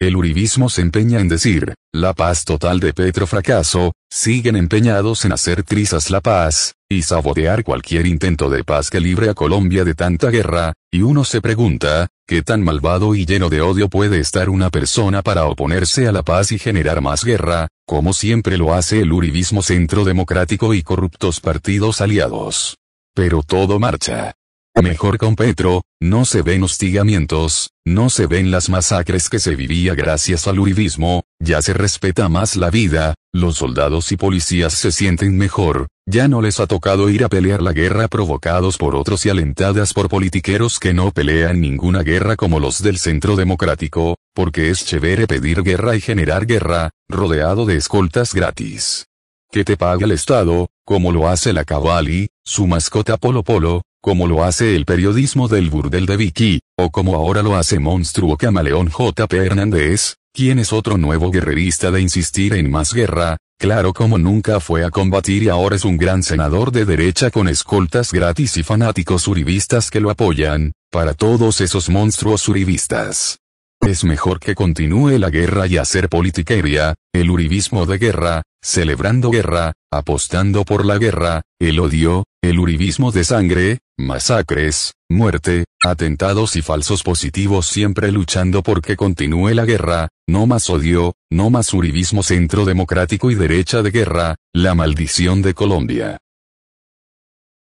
El uribismo se empeña en decir, la paz total de Petro fracaso, siguen empeñados en hacer trizas la paz, y sabotear cualquier intento de paz que libre a Colombia de tanta guerra, y uno se pregunta, ¿qué tan malvado y lleno de odio puede estar una persona para oponerse a la paz y generar más guerra, como siempre lo hace el uribismo centro democrático y corruptos partidos aliados? Pero todo marcha. Mejor con Petro, no se ven hostigamientos, no se ven las masacres que se vivía gracias al uribismo, ya se respeta más la vida, los soldados y policías se sienten mejor, ya no les ha tocado ir a pelear la guerra provocados por otros y alentadas por politiqueros que no pelean ninguna guerra como los del centro democrático, porque es chévere pedir guerra y generar guerra, rodeado de escoltas gratis que te pague el Estado, como lo hace la Cavalli, su mascota Polo Polo, como lo hace el periodismo del burdel de Vicky, o como ahora lo hace Monstruo Camaleón JP Hernández, quien es otro nuevo guerrerista de insistir en más guerra, claro como nunca fue a combatir y ahora es un gran senador de derecha con escoltas gratis y fanáticos uribistas que lo apoyan, para todos esos monstruos uribistas. Es mejor que continúe la guerra y hacer politiquería, el uribismo de guerra, celebrando guerra, apostando por la guerra, el odio, el uribismo de sangre, Masacres, muerte, atentados y falsos positivos siempre luchando porque continúe la guerra, no más odio, no más uribismo centro democrático y derecha de guerra, la maldición de Colombia.